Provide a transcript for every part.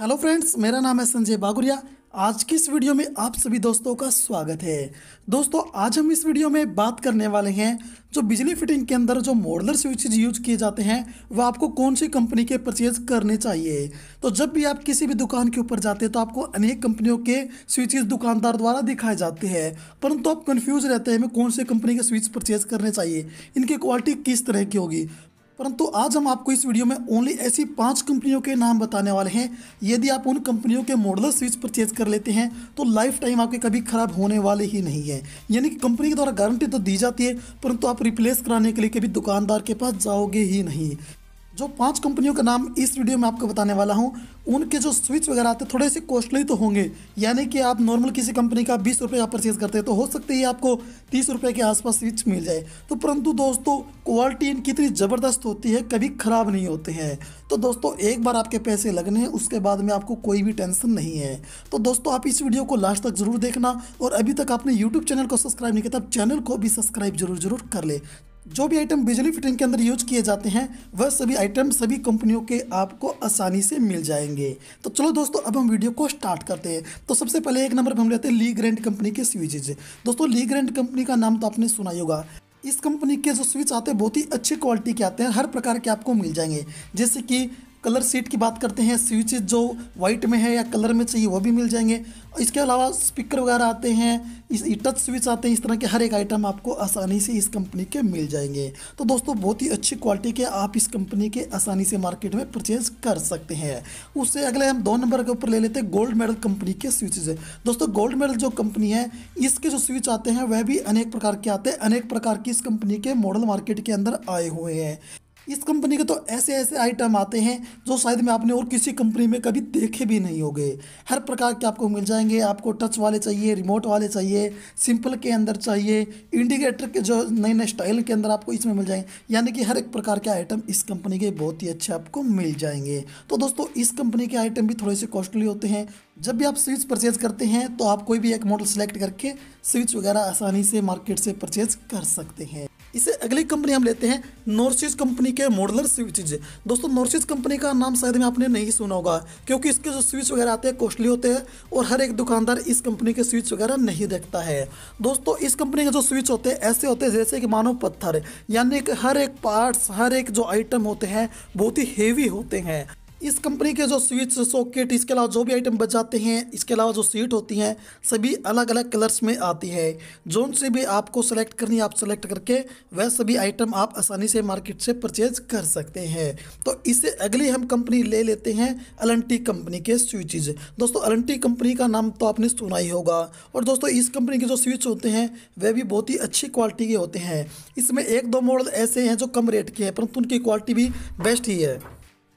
hello friends मेरा नाम है संजय बागुरिया आज की इस वीडियो में आप सभी दोस्तों का स्वागत है दोस्तों आज हम इस वीडियो में बात करने वाले हैं जो बिजली फिटिंग के अंदर जो मॉडलर स्विचेज यूज किए जाते हैं वह आपको कौन सी कंपनी के परचेज करने चाहिए तो जब भी आप किसी भी दुकान के ऊपर जाते हैं तो आपको अनेक कंपनियों के स्विचेज दुकानदार द्वारा दिखाए जाते हैं परंतु आप कन्फ्यूज रहते हैं हमें कौन से कंपनी के स्विच परचेज करने चाहिए इनकी क्वालिटी किस तरह की होगी परंतु आज हम आपको इस वीडियो में ओनली ऐसी पांच कंपनियों के नाम बताने वाले हैं यदि आप उन कंपनियों के मॉडलर स्विच परचेज कर लेते हैं तो लाइफ टाइम आपके कभी ख़राब होने वाले ही नहीं है यानी कि कंपनी के द्वारा गारंटी तो दी जाती है परंतु आप रिप्लेस कराने के लिए कभी दुकानदार के पास जाओगे ही नहीं जो पांच कंपनियों का नाम इस वीडियो में आपको बताने वाला हूँ उनके जो स्विच वगैरह आते हैं थोड़े से कॉस्टली तो होंगे यानी कि आप नॉर्मल किसी कंपनी का बीस रुपये आप परचेज करते हैं तो हो सकते ही आपको तीस रुपये के आसपास स्विच मिल जाए तो परंतु दोस्तों क्वालिटी इनकी इतनी ज़बरदस्त होती है कभी ख़राब नहीं होते हैं तो दोस्तों एक बार आपके पैसे लगने हैं उसके बाद में आपको कोई भी टेंशन नहीं है तो दोस्तों आप इस वीडियो को लास्ट तक ज़रूर देखना और अभी तक आपने यूट्यूब चैनल को सब्सक्राइब नहीं किया तो चैनल को भी सब्सक्राइब जरूर जरूर कर ले जो भी आइटम बिजली फिटिंग के अंदर यूज किए जाते हैं वह सभी आइटम सभी कंपनियों के आपको आसानी से मिल जाएंगे तो चलो दोस्तों अब हम वीडियो को स्टार्ट करते हैं तो सबसे पहले एक नंबर पर हम लेते हैं ली ग्रैंड कंपनी के स्विचेज दोस्तों ली ग्रैंड कंपनी का नाम तो आपने सुना ही होगा इस कंपनी के जो स्विच आते हैं बहुत ही अच्छी क्वालिटी के आते हैं हर प्रकार के आपको मिल जाएंगे जैसे कि कलर सीट की बात करते हैं स्विचेज जो वाइट में है या कलर में चाहिए वो भी मिल जाएंगे और इसके अलावा स्पीकर वगैरह आते हैं इस टच स्विच आते हैं इस तरह के हर एक आइटम आपको आसानी से इस कंपनी के मिल जाएंगे तो दोस्तों बहुत ही अच्छी क्वालिटी के आप इस कंपनी के आसानी से मार्केट में परचेज कर सकते हैं उससे अगले हम दो नंबर के ऊपर ले लेते हैं गोल्ड मेडल कंपनी के स्विचेज दोस्तों गोल्ड मेडल जो कंपनी है इसके जो स्विच आते हैं वह भी अनेक प्रकार के आते हैं अनेक प्रकार की इस कंपनी के मॉडल मार्केट के अंदर आए हुए हैं इस कंपनी के तो ऐसे ऐसे आइटम आते हैं जो शायद में आपने और किसी कंपनी में कभी देखे भी नहीं हो हर प्रकार के आपको मिल जाएंगे आपको टच वाले चाहिए रिमोट वाले चाहिए सिंपल के अंदर चाहिए इंडिकेटर के जो नए नए स्टाइल के अंदर आपको इसमें मिल जाएंगे यानी कि हर एक प्रकार के आइटम इस कंपनी के बहुत ही अच्छे आपको मिल जाएंगे तो दोस्तों इस कंपनी के आइटम भी थोड़े से कॉस्टली होते हैं जब भी आप स्विच परचेज करते हैं तो आप कोई भी एक मॉडल सेलेक्ट करके स्विच वगैरह आसानी से मार्केट से परचेज कर सकते हैं इसे अगली कंपनी हम लेते हैं नॉर्सिस कंपनी के मॉडलर स्विचेज दोस्तों नॉर्सिस कंपनी का नाम शायद में आपने नहीं सुना होगा क्योंकि इसके जो स्विच वगैरह आते हैं कॉस्टली होते हैं और हर एक दुकानदार इस कंपनी के स्विच वगैरह नहीं देखता है दोस्तों इस कंपनी के जो स्विच होते हैं ऐसे होते हैं जैसे कि मानो पत्थर यानी कि हर एक पार्ट्स हर एक जो आइटम होते हैं बहुत ही हेवी होते हैं इस कंपनी के जो स्विच सॉकेट इसके अलावा जो भी आइटम बच जाते हैं इसके अलावा जो सीट होती हैं सभी अलग अलग कलर्स में आती है जोन से भी आपको सेलेक्ट करनी आप सेलेक्ट करके वह सभी आइटम आप आसानी से मार्केट से परचेज कर सकते हैं तो इससे अगली हम कंपनी ले लेते हैं एल कंपनी के स्विचेज दोस्तों एल कंपनी का नाम तो आपने सुना ही होगा और दोस्तों इस कंपनी के जो स्विच होते हैं वह भी बहुत ही अच्छी क्वालिटी के होते हैं इसमें एक दो मॉडल ऐसे हैं जो कम रेट के हैं परंतु उनकी क्वालिटी भी बेस्ट ही है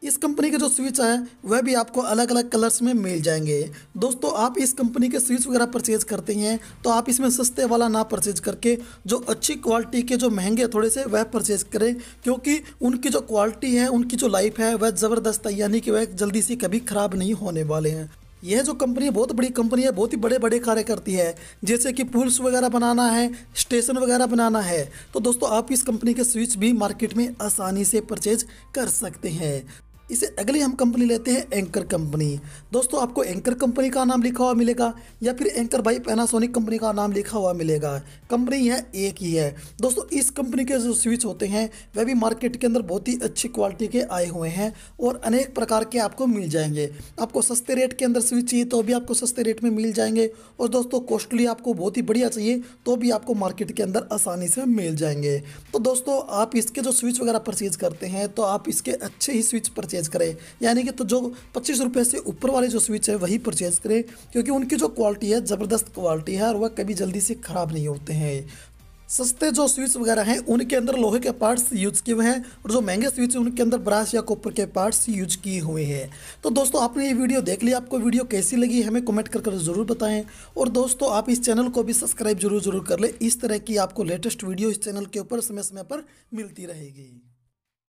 इस कंपनी के जो स्विच हैं वह भी आपको अलग अलग कलर्स में मिल जाएंगे दोस्तों आप इस कंपनी के स्विच वगैरह परचेज करते हैं तो आप इसमें सस्ते वाला ना परचेज करके जो अच्छी क्वालिटी के जो महंगे थोड़े से वह परचेज करें क्योंकि उनकी जो क्वालिटी है उनकी जो लाइफ है वह ज़बरदस्त है यानी कि वह जल्दी से कभी ख़राब नहीं होने वाले हैं यह जो कंपनी है बहुत बड़ी कंपनी है बहुत ही बड़े बड़े कार्य करती है जैसे कि पुल्स वगैरह बनाना है स्टेशन वगैरह बनाना है तो दोस्तों आप इस कंपनी के स्विच भी मार्केट में आसानी से परचेज कर सकते हैं इसे अगले हम कंपनी लेते हैं एंकर कंपनी दोस्तों आपको एंकर कंपनी का नाम लिखा हुआ मिलेगा या फिर एंकर भाई पैनासोनिक कंपनी का नाम लिखा हुआ मिलेगा कंपनी यह एक ही है दोस्तों इस कंपनी के जो स्विच होते हैं वह भी मार्केट के अंदर बहुत ही अच्छी क्वालिटी के आए हुए हैं और अनेक प्रकार के आपको मिल जाएंगे आपको सस्ते रेट के अंदर स्विच चाहिए तो भी आपको सस्ते रेट में मिल जाएंगे और दोस्तों कॉस्टली आपको बहुत ही बढ़िया चाहिए तो भी आपको मार्केट के अंदर आसानी से मिल जाएंगे तो दोस्तों आप इसके जो स्विच वगैरह परचेज करते हैं तो आप इसके अच्छे ही स्विच परचेज परचेज करें यानी कि तो जो पच्चीस रुपये से ऊपर वाले जो स्विच है वही परचेज करें क्योंकि उनकी जो क्वालिटी है ज़बरदस्त क्वालिटी है और वह कभी जल्दी से ख़राब नहीं होते हैं सस्ते जो स्विच वगैरह हैं उनके अंदर लोहे के पार्ट्स यूज किए हुए हैं और जो महंगे स्विच हैं उनके अंदर ब्रास या कॉपर के पार्ट्स यूज किए हुए हैं तो दोस्तों आपने ये वीडियो देख लिया आपको वीडियो कैसी लगी हमें कमेंट कर कर जरूर बताएं और दोस्तों आप इस चैनल को भी सब्सक्राइब जरूर जरूर कर लें इस तरह की आपको लेटेस्ट वीडियो इस चैनल के ऊपर समय समय पर मिलती रहेगी